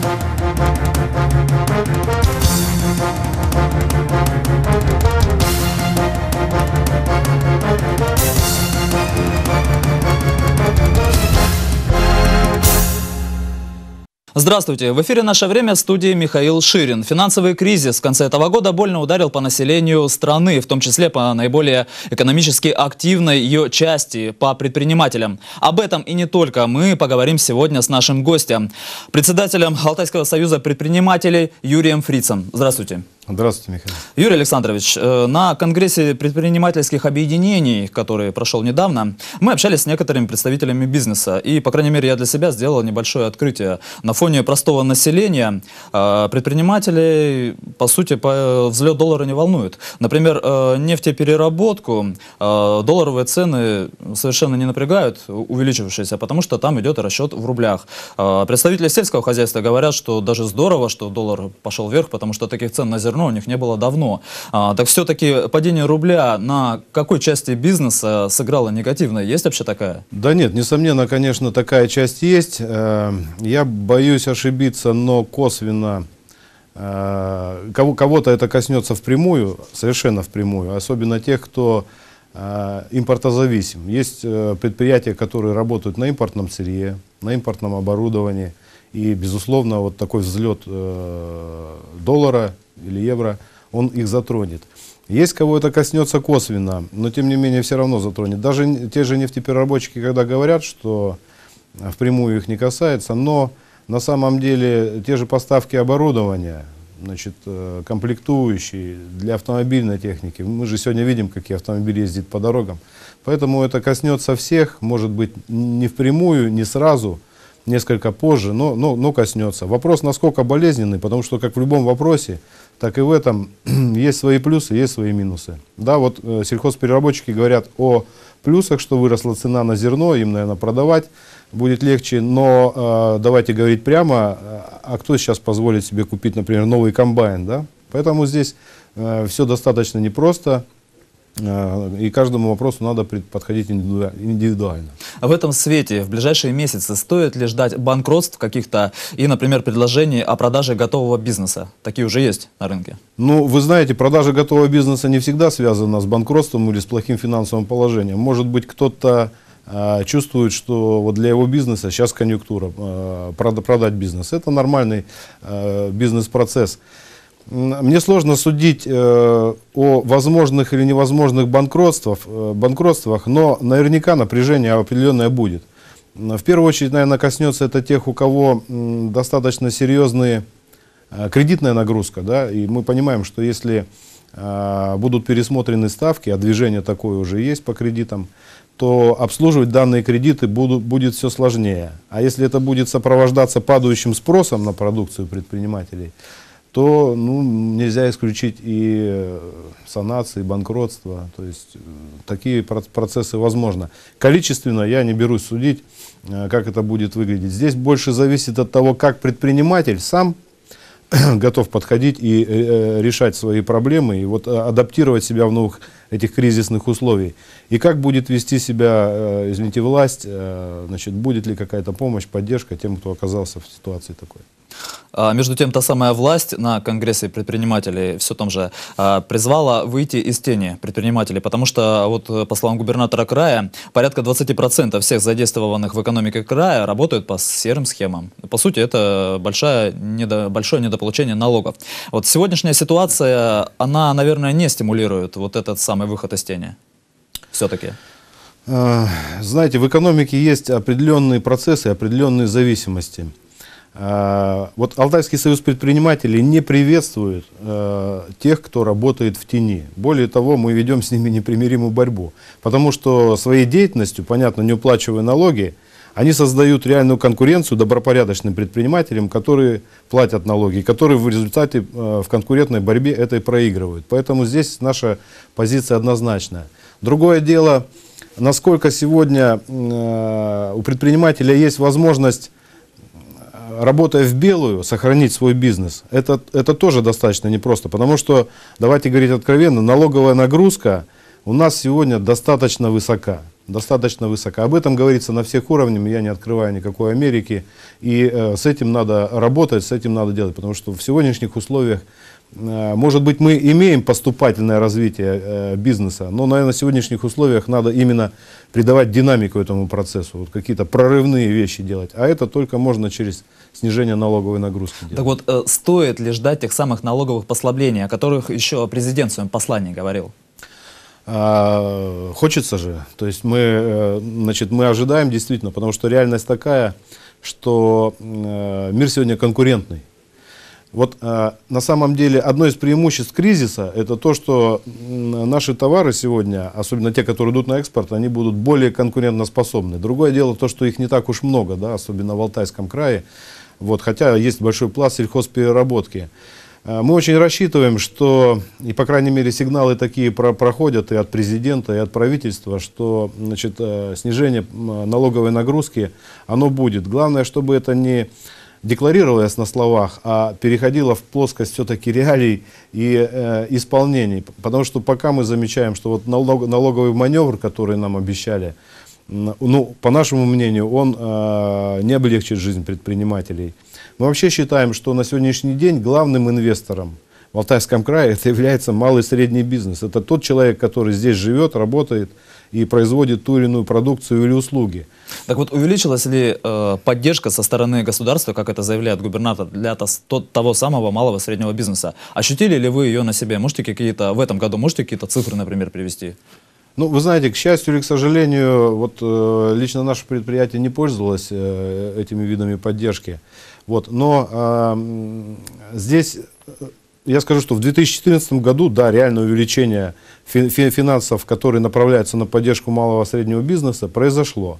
Thank Здравствуйте. В эфире «Наше время» в студии Михаил Ширин. Финансовый кризис в конце этого года больно ударил по населению страны, в том числе по наиболее экономически активной ее части, по предпринимателям. Об этом и не только мы поговорим сегодня с нашим гостем, председателем Алтайского союза предпринимателей Юрием Фрицем. Здравствуйте. Здравствуйте, Михаил. Юрий Александрович, э, на Конгрессе предпринимательских объединений, который прошел недавно, мы общались с некоторыми представителями бизнеса. И, по крайней мере, я для себя сделал небольшое открытие. На фоне простого населения э, предпринимателей, по сути, э, взлет доллара не волнует. Например, нефтепереработку долларовые цены совершенно не напрягают, увеличившиеся, потому что там идет расчет в рублях. Представители сельского хозяйства говорят, что даже здорово, что доллар пошел вверх, потому что таких цен на зерно равно у них не было давно. А, так все-таки падение рубля на какой части бизнеса сыграло негативно? Есть вообще такая? Да нет, несомненно, конечно, такая часть есть. Э, я боюсь ошибиться, но косвенно э, кого-то это коснется впрямую, совершенно впрямую, особенно тех, кто э, импортозависим. Есть предприятия, которые работают на импортном сырье, на импортном оборудовании. И, безусловно, вот такой взлет доллара или евро, он их затронет. Есть кого это коснется косвенно, но тем не менее все равно затронет. Даже те же нефтепереработчики, когда говорят, что э, впрямую их не касается, но на самом деле те же поставки оборудования, значит, э, комплектующие для автомобильной техники. Мы же сегодня видим, какие автомобили ездят по дорогам. Поэтому это коснется всех, может быть, не впрямую, не сразу, несколько позже, но, но, но коснется. Вопрос насколько болезненный, потому что как в любом вопросе, так и в этом есть свои плюсы, есть свои минусы. Да, вот э, сельхозпереработчики говорят о плюсах, что выросла цена на зерно, им, наверное, продавать будет легче, но э, давайте говорить прямо, э, а кто сейчас позволит себе купить, например, новый комбайн, да? Поэтому здесь э, все достаточно непросто. Э, и каждому вопросу надо подходить индивидуально. А в этом свете в ближайшие месяцы стоит ли ждать банкротств каких-то и, например, предложений о продаже готового бизнеса? Такие уже есть на рынке. Ну, вы знаете, продажа готового бизнеса не всегда связана с банкротством или с плохим финансовым положением. Может быть, кто-то э, чувствует, что вот для его бизнеса сейчас конъюнктура, э, продать бизнес. Это нормальный э, бизнес-процесс мне сложно судить э, о возможных или невозможных банкротствах, э, банкротствах, но наверняка напряжение определенное будет. В первую очередь, наверное, коснется это тех, у кого достаточно серьезные э, кредитная нагрузка, да, и мы понимаем, что если будут пересмотрены ставки, а движение такое уже есть по кредитам, то обслуживать данные кредиты будут, будет все сложнее. А если это будет сопровождаться падающим спросом на продукцию предпринимателей, то ну, нельзя исключить и э, санации, и банкротство. То есть э, такие процессы возможны. Количественно я не берусь судить, э, как это будет выглядеть. Здесь больше зависит от того, как предприниматель сам готов подходить и решать свои проблемы, и вот адаптировать себя в новых этих кризисных условий. И как будет вести себя, извините, власть, значит, будет ли какая-то помощь, поддержка тем, кто оказался в ситуации такой. А, между тем, та самая власть на Конгрессе предпринимателей все том же а, призвала выйти из тени предпринимателей, потому что, вот по словам губернатора края, порядка 20% всех задействованных в экономике края работают по серым схемам. По сути, это большая, недо, большое недополучение налогов. Вот сегодняшняя ситуация, она, наверное, не стимулирует вот этот самый выход из тени все-таки? А, знаете, в экономике есть определенные процессы, определенные зависимости. А, вот Алтайский союз предпринимателей не приветствует а, тех, кто работает в тени. Более того, мы ведем с ними непримиримую борьбу. Потому что своей деятельностью, понятно, не уплачивая налоги, они создают реальную конкуренцию добропорядочным предпринимателям, которые платят налоги, которые в результате а, в конкурентной борьбе это и проигрывают. Поэтому здесь наша позиция однозначная. Другое дело, насколько сегодня у предпринимателя есть возможность работая в белую, сохранить свой бизнес, это, это тоже достаточно непросто, потому что, давайте говорить откровенно, налоговая нагрузка у нас сегодня достаточно высока достаточно высока. Об этом говорится на всех уровнях, я не открываю никакой Америки. И э, с этим надо работать, с этим надо делать, потому что в сегодняшних условиях, э, может быть, мы имеем поступательное развитие э, бизнеса, но, наверное, на сегодняшних условиях надо именно придавать динамику этому процессу, вот какие-то прорывные вещи делать. А это только можно через снижение налоговой нагрузки. Делать. Так вот, э, стоит ли ждать тех самых налоговых послаблений, о которых еще президент в своем послании говорил? А, хочется же. То есть мы, э, значит, мы ожидаем действительно, потому что реальность такая, что э, мир сегодня конкурентный. Вот э, на самом деле одно из преимуществ кризиса это то, что наши товары сегодня, особенно те, которые идут на экспорт, они будут более конкурентоспособны. Другое дело то, что их не так уж много, да, особенно в Алтайском крае. Вот, хотя есть большой пласт сельхозпереработки. Э, мы очень рассчитываем, что, и по крайней мере сигналы такие про проходят и от президента, и от правительства, что значит, э, снижение налоговой нагрузки, оно будет. Главное, чтобы это не декларировалось на словах, а переходило в плоскость все-таки реалий и э, исполнений. Потому что пока мы замечаем, что вот налог, налоговый маневр, который нам обещали, ну, по нашему мнению, он э, не облегчит жизнь предпринимателей – мы вообще считаем, что на сегодняшний день главным инвестором в Алтайском крае это является малый и средний бизнес. Это тот человек, который здесь живет, работает и производит ту или иную продукцию или услуги. Так вот, увеличилась ли э, поддержка со стороны государства, как это заявляет губернатор, для тос, тот, того самого малого и среднего бизнеса? Ощутили ли вы ее на себе? Можете какие-то, в этом году можете какие-то цифры, например, привести? Ну, вы знаете, к счастью или к сожалению, вот э, лично наше предприятие не пользовалось э, этими видами поддержки. Вот, но а, э, здесь я скажу, что в 2014 году, да, реальное увеличение финансов, которые направляются на поддержку малого и среднего бизнеса, произошло.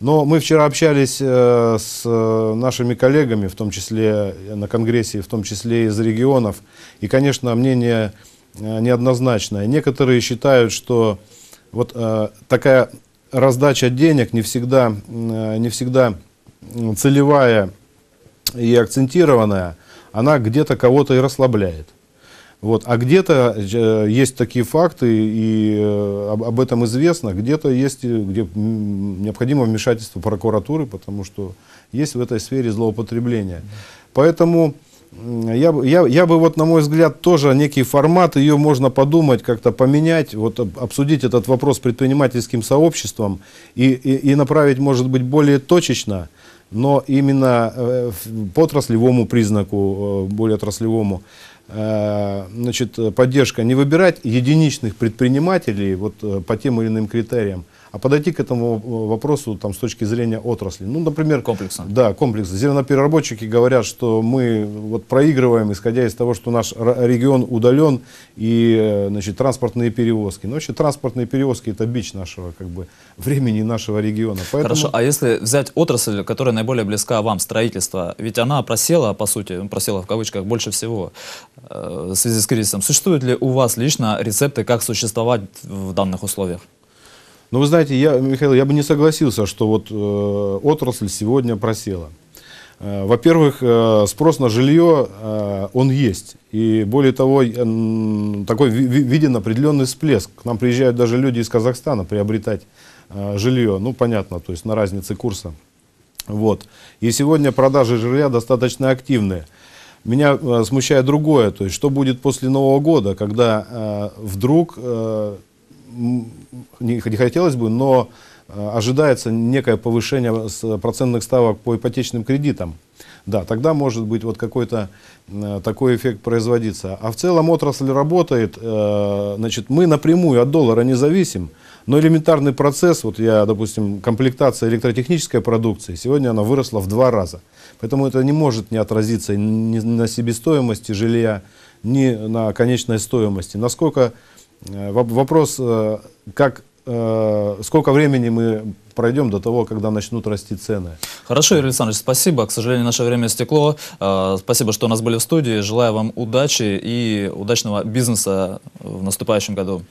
Но мы вчера общались э, с э, нашими коллегами, в том числе э, на Конгрессе, в том числе из регионов, и, конечно, мнение неоднозначное. Некоторые считают, что вот такая раздача денег не всегда, не всегда целевая и акцентированная, она где-то кого-то и расслабляет. Вот. А где-то э, есть такие факты, и э, об, об этом известно, где-то есть, э, где необходимо вмешательство прокуратуры, потому что есть в этой сфере злоупотребление. Поэтому я, я, я бы, вот, на мой взгляд, тоже некий формат, ее можно подумать, как-то поменять, вот, обсудить этот вопрос предпринимательским сообществом и, и, и направить, может быть, более точечно но именно э, по отраслевому признаку, э, более отраслевому, э, значит, поддержка, не выбирать единичных предпринимателей вот, по тем или иным критериям, а подойти к этому э, вопросу там, с точки зрения отрасли. Ну, например, комплекса. Да, комплексно. Зернопереработчики говорят, что мы вот проигрываем, исходя из того, что наш регион удален и э, значит, транспортные перевозки. Но вообще транспортные перевозки это бич нашего как бы, времени нашего региона. Поэтому... Хорошо, а если взять отрасль, которая наиболее близка вам, строительство, ведь она просела, по сути, ну, просела в кавычках больше всего э, в связи с кризисом. Существуют ли у вас лично рецепты, как существовать в данных условиях? Но ну, вы знаете, я, Михаил, я бы не согласился, что вот э, отрасль сегодня просела. Э, Во-первых, э, спрос на жилье, э, он есть. И более того, э, такой виден определенный всплеск. К нам приезжают даже люди из Казахстана приобретать э, жилье. Ну, понятно, то есть на разнице курса. Вот. И сегодня продажи жилья достаточно активные. Меня э, смущает другое, то есть что будет после Нового года, когда э, вдруг э, не хотелось бы, но э, ожидается некое повышение процентных ставок по ипотечным кредитам. Да, тогда может быть вот какой-то э, такой эффект производится. А в целом отрасль работает, э, значит, мы напрямую от доллара не зависим, но элементарный процесс, вот я, допустим, комплектация электротехнической продукции, сегодня она выросла в два раза. Поэтому это не может не отразиться ни на себестоимости жилья, ни на конечной стоимости. Насколько Э, вопрос, э, как, э, сколько времени мы пройдем до того, когда начнут расти цены. Хорошо, Юрий Александрович, спасибо. К сожалению, наше время стекло. Спасибо, что у нас были в студии. Желаю вам удачи и удачного бизнеса в наступающем году.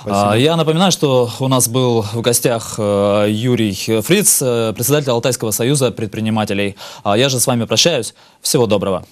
Спасибо. А, я напоминаю, что у нас был в гостях Юрий Фриц, председатель Алтайского союза предпринимателей. А я же с вами прощаюсь. Всего доброго.